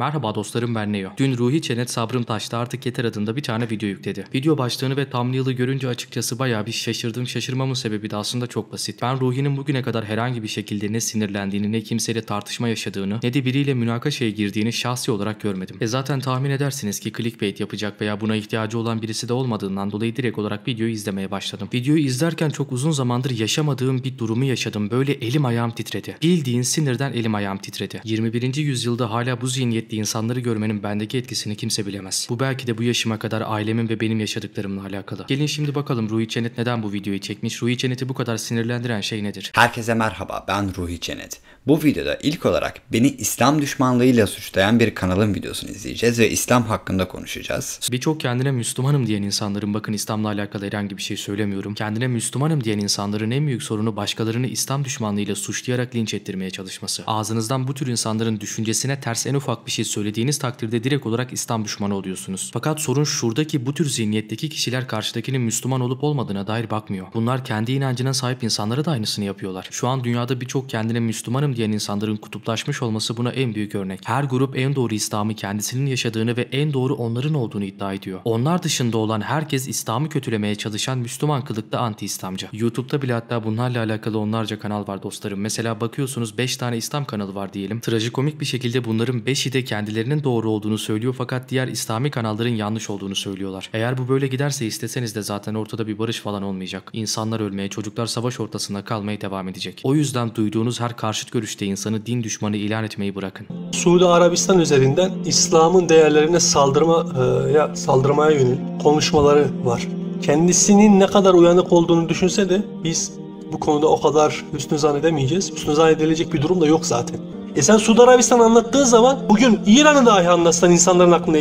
Merhaba dostlarım ben Neo. Dün Ruhi Çenet Sabrım Taş'ta artık yeter adında bir tane video yükledi. Video başlığını ve thumbnail'ı görünce açıkçası baya bir şaşırdım. Şaşırmamın sebebi de aslında çok basit. Ben Ruhi'nin bugüne kadar herhangi bir şekilde ne sinirlendiğini, ne kimseyle tartışma yaşadığını, ne de biriyle münakaşaya girdiğini şahsi olarak görmedim. E zaten tahmin edersiniz ki clickbait yapacak veya buna ihtiyacı olan birisi de olmadığından dolayı direkt olarak videoyu izlemeye başladım. Videoyu izlerken çok uzun zamandır yaşamadığım bir durumu yaşadım. Böyle elim ayağım titredi. Bildiğin sinirden elim ayağım titredi. 21. yüzyılda hala bu zihniyet hareketli insanları görmenin bendeki etkisini kimse bilemez. Bu belki de bu yaşıma kadar ailemin ve benim yaşadıklarımla alakalı. Gelin şimdi bakalım Ruhi Çenet neden bu videoyu çekmiş? Ruhi Çenet'i bu kadar sinirlendiren şey nedir? Herkese merhaba ben Ruhi Çenet. Bu videoda ilk olarak beni İslam düşmanlığıyla suçlayan bir kanalın videosunu izleyeceğiz ve İslam hakkında konuşacağız. Birçok kendine Müslümanım diyen insanların bakın İslam'la alakalı herhangi bir şey söylemiyorum. Kendine Müslümanım diyen insanların en büyük sorunu başkalarını İslam düşmanlığıyla suçlayarak linç ettirmeye çalışması. Ağzınızdan bu tür insanların düşüncesine ters en ufak bir şey şey söylediğiniz takdirde direkt olarak İslam düşmanı oluyorsunuz. Fakat sorun şuradaki bu tür zihniyetteki kişiler karşıdakinin Müslüman olup olmadığına dair bakmıyor. Bunlar kendi inancına sahip insanlara da aynısını yapıyorlar. Şu an dünyada birçok kendine Müslümanım diyen insanların kutuplaşmış olması buna en büyük örnek. Her grup en doğru İslam'ı kendisinin yaşadığını ve en doğru onların olduğunu iddia ediyor. Onlar dışında olan herkes İslam'ı kötülemeye çalışan Müslüman kılıkta anti-İslamcı. YouTube'da bile hatta bunlarla alakalı onlarca kanal var dostlarım. Mesela bakıyorsunuz 5 tane İslam kanalı var diyelim. Trajikomik bir şekilde bunların 5'i de de kendilerinin doğru olduğunu söylüyor fakat diğer İslami kanalların yanlış olduğunu söylüyorlar. Eğer bu böyle giderse isteseniz de zaten ortada bir barış falan olmayacak. İnsanlar ölmeye, çocuklar savaş ortasında kalmaya devam edecek. O yüzden duyduğunuz her karşıt görüşte insanı din düşmanı ilan etmeyi bırakın. Suudi Arabistan üzerinden İslam'ın değerlerine saldırma e, ya saldırmaya yönelik konuşmaları var. Kendisinin ne kadar uyanık olduğunu düşünse de biz bu konuda o kadar üstünü zannedemeyeceğiz. Üstünü zannedilecek bir durum da yok zaten. E sen Suudi Arabistan'ı anlattığın zaman bugün İran'ı dahi anlatsan insanların aklına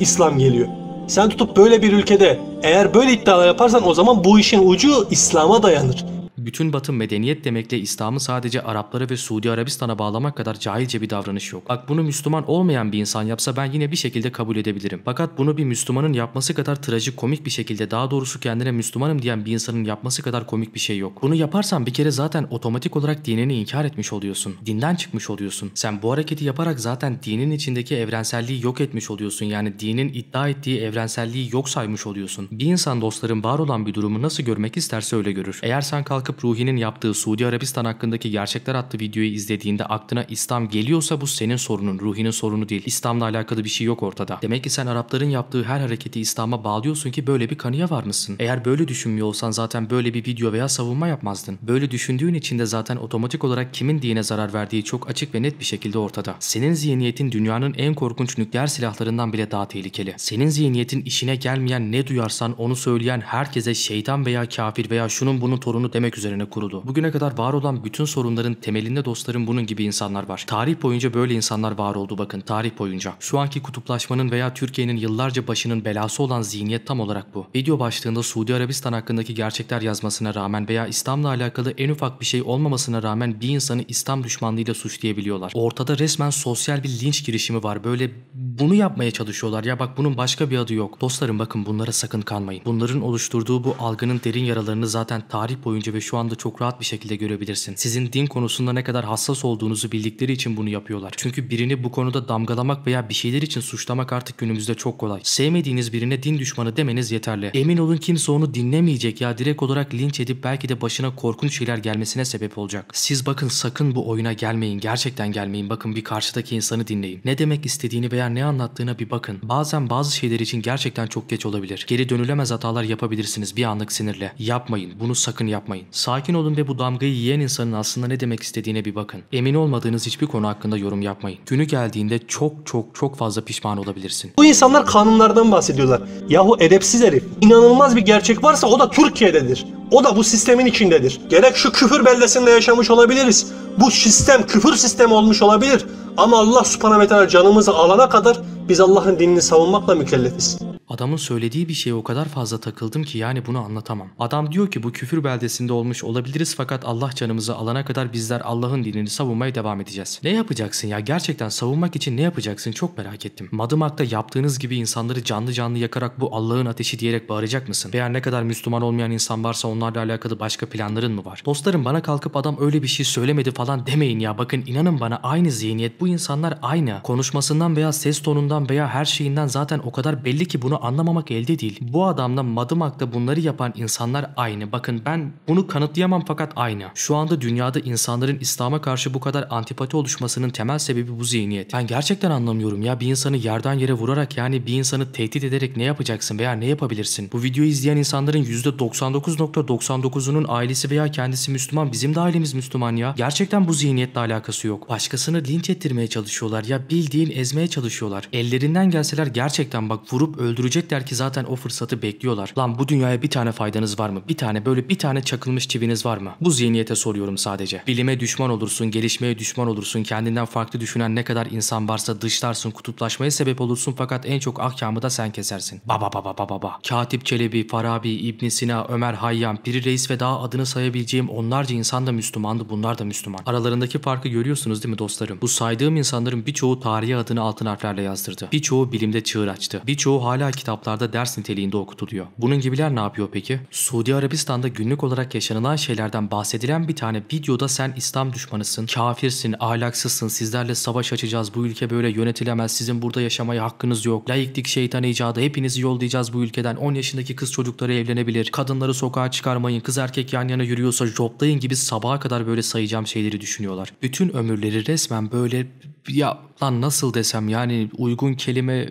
İslam geliyor. Sen tutup böyle bir ülkede eğer böyle iddialar yaparsan o zaman bu işin ucu İslam'a dayanır bütün batı medeniyet demekle İslam'ı sadece Araplara ve Suudi Arabistan'a bağlamak kadar cahilce bir davranış yok. Bak bunu Müslüman olmayan bir insan yapsa ben yine bir şekilde kabul edebilirim. Fakat bunu bir Müslümanın yapması kadar trajik komik bir şekilde daha doğrusu kendine Müslümanım diyen bir insanın yapması kadar komik bir şey yok. Bunu yaparsan bir kere zaten otomatik olarak dinini inkar etmiş oluyorsun. Dinden çıkmış oluyorsun. Sen bu hareketi yaparak zaten dinin içindeki evrenselliği yok etmiş oluyorsun. Yani dinin iddia ettiği evrenselliği yok saymış oluyorsun. Bir insan dostların var olan bir durumu nasıl görmek isterse öyle görür. Eğer sen kalkıp bırakıp Ruhi'nin yaptığı Suudi Arabistan hakkındaki gerçekler adlı videoyu izlediğinde aklına İslam geliyorsa bu senin sorunun, Ruhi'nin sorunu değil. İslam'la alakalı bir şey yok ortada. Demek ki sen Arapların yaptığı her hareketi İslam'a bağlıyorsun ki böyle bir kanıya varmışsın. Eğer böyle düşünmüyor olsan zaten böyle bir video veya savunma yapmazdın. Böyle düşündüğün için de zaten otomatik olarak kimin dine zarar verdiği çok açık ve net bir şekilde ortada. Senin zihniyetin dünyanın en korkunç nükleer silahlarından bile daha tehlikeli. Senin zihniyetin işine gelmeyen ne duyarsan onu söyleyen herkese şeytan veya kafir veya şunun bunun torunu demek üzere üzerine kurulu. Bugüne kadar var olan bütün sorunların temelinde dostlarım bunun gibi insanlar var. Tarih boyunca böyle insanlar var oldu bakın. Tarih boyunca. Şu anki kutuplaşmanın veya Türkiye'nin yıllarca başının belası olan zihniyet tam olarak bu. Video başlığında Suudi Arabistan hakkındaki gerçekler yazmasına rağmen veya İslam'la alakalı en ufak bir şey olmamasına rağmen bir insanı İslam düşmanlığıyla suçlayabiliyorlar. Ortada resmen sosyal bir linç girişimi var. Böyle bunu yapmaya çalışıyorlar. Ya bak bunun başka bir adı yok. Dostlarım bakın bunlara sakın kanmayın. Bunların oluşturduğu bu algının derin yaralarını zaten tarih boyunca ve şu şu anda çok rahat bir şekilde görebilirsin. Sizin din konusunda ne kadar hassas olduğunuzu bildikleri için bunu yapıyorlar. Çünkü birini bu konuda damgalamak veya bir şeyler için suçlamak artık günümüzde çok kolay. Sevmediğiniz birine din düşmanı demeniz yeterli. Emin olun kimse onu dinlemeyecek ya direkt olarak linç edip belki de başına korkunç şeyler gelmesine sebep olacak. Siz bakın sakın bu oyuna gelmeyin. Gerçekten gelmeyin. Bakın bir karşıdaki insanı dinleyin. Ne demek istediğini veya ne anlattığına bir bakın. Bazen bazı şeyler için gerçekten çok geç olabilir. Geri dönülemez hatalar yapabilirsiniz bir anlık sinirle. Yapmayın. Bunu sakın yapmayın. Sakin olun ve bu damgayı yiyen insanın aslında ne demek istediğine bir bakın. Emin olmadığınız hiçbir konu hakkında yorum yapmayın. Günü geldiğinde çok çok çok fazla pişman olabilirsin. Bu insanlar kanunlardan bahsediyorlar. Yahu edepsiz herif. İnanılmaz bir gerçek varsa o da Türkiye'dedir. O da bu sistemin içindedir. Gerek şu küfür beldesinde yaşamış olabiliriz. Bu sistem küfür sistemi olmuş olabilir. Ama Allah subhanahu ve teala canımızı alana kadar biz Allah'ın dinini savunmakla mükellefiz. Adamın söylediği bir şeye o kadar fazla takıldım ki yani bunu anlatamam. Adam diyor ki bu küfür beldesinde olmuş olabiliriz fakat Allah canımızı alana kadar bizler Allah'ın dinini savunmaya devam edeceğiz. Ne yapacaksın ya? Gerçekten savunmak için ne yapacaksın çok merak ettim. Madımak'ta yaptığınız gibi insanları canlı canlı yakarak bu Allah'ın ateşi diyerek bağıracak mısın? Veya ne kadar Müslüman olmayan insan varsa onlarla alakalı başka planların mı var? Dostlarım bana kalkıp adam öyle bir şey söylemedi falan demeyin ya. Bakın inanın bana aynı zihniyet bu insanlar aynı. Konuşmasından veya ses tonundan veya her şeyinden zaten o kadar belli ki bunu anlamamak elde değil. Bu adamla Madımak'ta bunları yapan insanlar aynı. Bakın ben bunu kanıtlayamam fakat aynı. Şu anda dünyada insanların İslam'a karşı bu kadar antipati oluşmasının temel sebebi bu zihniyet. Ben gerçekten anlamıyorum ya bir insanı yerden yere vurarak yani bir insanı tehdit ederek ne yapacaksın veya ne yapabilirsin? Bu videoyu izleyen insanların %99.99'unun ailesi veya kendisi Müslüman bizim de ailemiz Müslüman ya. Gerçekten bu zihniyetle alakası yok. Başkasını linç ettirmeye çalışıyorlar ya bildiğin ezmeye çalışıyorlar. Ellerinden gelseler gerçekten bak vurup öldürecek görecekler ki zaten o fırsatı bekliyorlar. Lan bu dünyaya bir tane faydanız var mı? Bir tane böyle bir tane çakılmış çiviniz var mı? Bu zihniyete soruyorum sadece. Bilime düşman olursun, gelişmeye düşman olursun, kendinden farklı düşünen ne kadar insan varsa dışlarsın, kutuplaşmaya sebep olursun fakat en çok ahkamı da sen kesersin. Baba baba baba baba. Katip Çelebi, Farabi, İbn Sina, Ömer Hayyan, Piri Reis ve daha adını sayabileceğim onlarca insan da Müslümandı, bunlar da Müslüman. Aralarındaki farkı görüyorsunuz değil mi dostlarım? Bu saydığım insanların birçoğu tarihi adını altın harflerle yazdırdı. Birçoğu bilimde çığır açtı. Birçoğu hala özel kitaplarda ders niteliğinde okutuluyor. Bunun gibiler ne yapıyor peki? Suudi Arabistan'da günlük olarak yaşanılan şeylerden bahsedilen bir tane videoda sen İslam düşmanısın, kafirsin, ahlaksızsın, sizlerle savaş açacağız, bu ülke böyle yönetilemez, sizin burada yaşamaya hakkınız yok, laiklik şeytan icadı, hepinizi yollayacağız bu ülkeden, 10 yaşındaki kız çocukları evlenebilir, kadınları sokağa çıkarmayın, kız erkek yan yana yürüyorsa joplayın gibi sabaha kadar böyle sayacağım şeyleri düşünüyorlar. Bütün ömürleri resmen böyle ya lan nasıl desem yani uygun kelime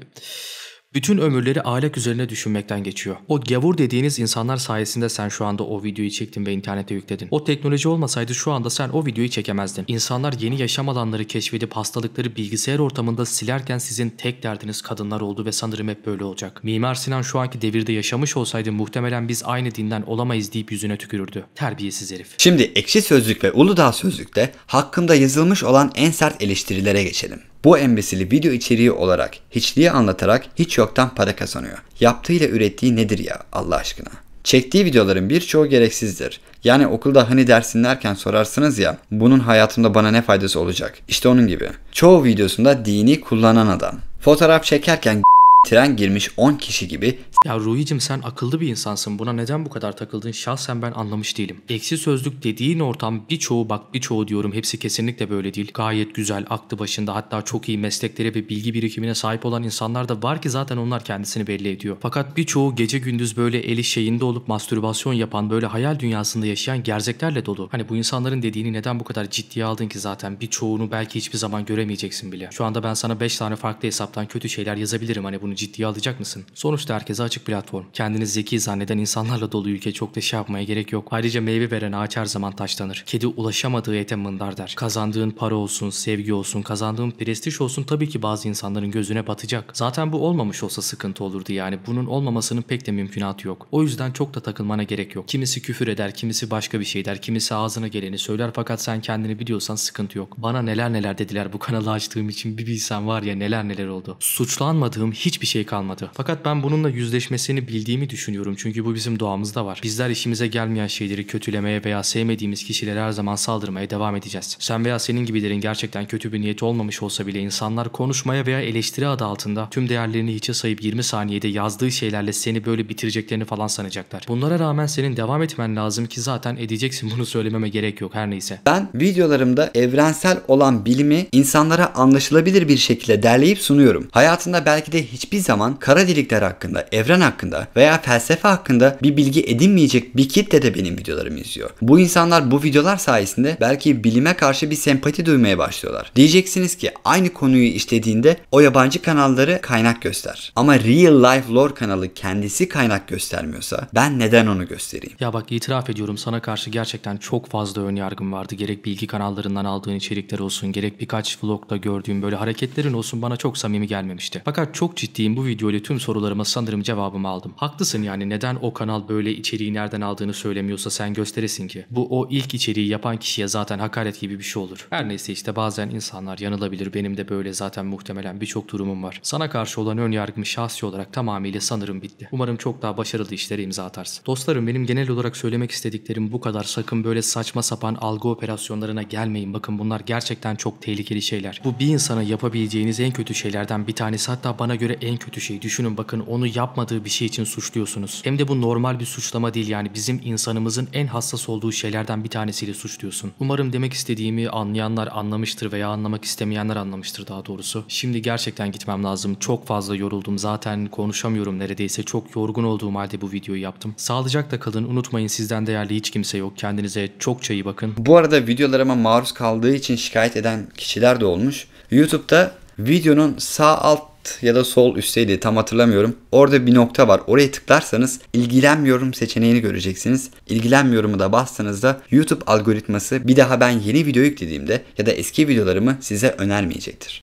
bütün ömürleri ahlak üzerine düşünmekten geçiyor. O gavur dediğiniz insanlar sayesinde sen şu anda o videoyu çektin ve internete yükledin. O teknoloji olmasaydı şu anda sen o videoyu çekemezdin. İnsanlar yeni yaşam alanları keşfedip hastalıkları bilgisayar ortamında silerken sizin tek derdiniz kadınlar oldu ve sanırım hep böyle olacak. Mimar Sinan şu anki devirde yaşamış olsaydı muhtemelen biz aynı dinden olamayız deyip yüzüne tükürürdü. Terbiyesiz herif. Şimdi Ekşi Sözlük ve Uludağ Sözlük'te hakkında yazılmış olan en sert eleştirilere geçelim. Bu embesili video içeriği olarak hiçliği anlatarak hiç yoktan para kazanıyor. Yaptığıyla ürettiği nedir ya Allah aşkına? Çektiği videoların birçoğu gereksizdir. Yani okulda hani dersinlerken sorarsınız ya bunun hayatımda bana ne faydası olacak? İşte onun gibi. Çoğu videosunda dini kullanan adam. Fotoğraf çekerken tren girmiş 10 kişi gibi ya Ruhi'cim sen akıllı bir insansın. Buna neden bu kadar takıldın şahsen ben anlamış değilim. Eksi sözlük dediğin ortam birçoğu bak birçoğu diyorum hepsi kesinlikle böyle değil. Gayet güzel, aklı başında hatta çok iyi mesleklere ve bilgi birikimine sahip olan insanlar da var ki zaten onlar kendisini belli ediyor. Fakat birçoğu gece gündüz böyle eli şeyinde olup mastürbasyon yapan böyle hayal dünyasında yaşayan gerzeklerle dolu. Hani bu insanların dediğini neden bu kadar ciddiye aldın ki zaten birçoğunu belki hiçbir zaman göremeyeceksin bile. Şu anda ben sana 5 tane farklı hesaptan kötü şeyler yazabilirim hani bunu ciddiye alacak mısın? Sonuçta herkese açık platform. Kendini zeki zanneden insanlarla dolu ülke çok da şey yapmaya gerek yok. Ayrıca meyve veren ağaç her zaman taşlanır. Kedi ulaşamadığı ete mındar der. Kazandığın para olsun, sevgi olsun, kazandığın prestij olsun tabii ki bazı insanların gözüne batacak. Zaten bu olmamış olsa sıkıntı olurdu yani. Bunun olmamasının pek de mümkünatı yok. O yüzden çok da takılmana gerek yok. Kimisi küfür eder, kimisi başka bir şey der, kimisi ağzına geleni söyler fakat sen kendini biliyorsan sıkıntı yok. Bana neler neler dediler bu kanalı açtığım için bir bilsen var ya neler neler oldu. Suçlanmadığım hiçbir şey kalmadı. Fakat ben bununla yüzleş yüzleşmesini bildiğimi düşünüyorum. Çünkü bu bizim doğamızda var. Bizler işimize gelmeyen şeyleri kötülemeye veya sevmediğimiz kişilere her zaman saldırmaya devam edeceğiz. Sen veya senin gibilerin gerçekten kötü bir niyeti olmamış olsa bile insanlar konuşmaya veya eleştiri adı altında tüm değerlerini hiçe sayıp 20 saniyede yazdığı şeylerle seni böyle bitireceklerini falan sanacaklar. Bunlara rağmen senin devam etmen lazım ki zaten edeceksin bunu söylememe gerek yok her neyse. Ben videolarımda evrensel olan bilimi insanlara anlaşılabilir bir şekilde derleyip sunuyorum. Hayatında belki de hiçbir zaman kara delikler hakkında, evren evren hakkında veya felsefe hakkında bir bilgi edinmeyecek bir kitle de benim videolarımı izliyor. Bu insanlar bu videolar sayesinde belki bilime karşı bir sempati duymaya başlıyorlar. Diyeceksiniz ki aynı konuyu işlediğinde o yabancı kanalları kaynak göster. Ama Real Life Lore kanalı kendisi kaynak göstermiyorsa ben neden onu göstereyim? Ya bak itiraf ediyorum sana karşı gerçekten çok fazla ön yargım vardı. Gerek bilgi kanallarından aldığın içerikler olsun, gerek birkaç vlogda gördüğüm böyle hareketlerin olsun bana çok samimi gelmemişti. Fakat çok ciddiyim bu video ile tüm sorularıma sanırım cevabımı aldım. Haklısın yani neden o kanal böyle içeriği nereden aldığını söylemiyorsa sen gösteresin ki. Bu o ilk içeriği yapan kişiye zaten hakaret gibi bir şey olur. Her neyse işte bazen insanlar yanılabilir. Benim de böyle zaten muhtemelen birçok durumum var. Sana karşı olan ön yargım şahsi olarak tamamıyla sanırım bitti. Umarım çok daha başarılı işlere imza atarsın. Dostlarım benim genel olarak söylemek istediklerim bu kadar. Sakın böyle saçma sapan algı operasyonlarına gelmeyin. Bakın bunlar gerçekten çok tehlikeli şeyler. Bu bir insana yapabileceğiniz en kötü şeylerden bir tanesi. Hatta bana göre en kötü şey. Düşünün bakın onu yapma yapmadığı bir şey için suçluyorsunuz. Hem de bu normal bir suçlama değil yani bizim insanımızın en hassas olduğu şeylerden bir tanesiyle suçluyorsun. Umarım demek istediğimi anlayanlar anlamıştır veya anlamak istemeyenler anlamıştır daha doğrusu. Şimdi gerçekten gitmem lazım. Çok fazla yoruldum. Zaten konuşamıyorum neredeyse. Çok yorgun olduğum halde bu videoyu yaptım. Sağlıcakla kalın. Unutmayın sizden değerli hiç kimse yok. Kendinize çok çayı bakın. Bu arada videolarıma maruz kaldığı için şikayet eden kişiler de olmuş. YouTube'da videonun sağ alt ya da sol üstteydi tam hatırlamıyorum. Orada bir nokta var. Oraya tıklarsanız ilgilenmiyorum seçeneğini göreceksiniz. İlgilenmiyorumu da bastığınızda YouTube algoritması bir daha ben yeni video yüklediğimde ya da eski videolarımı size önermeyecektir.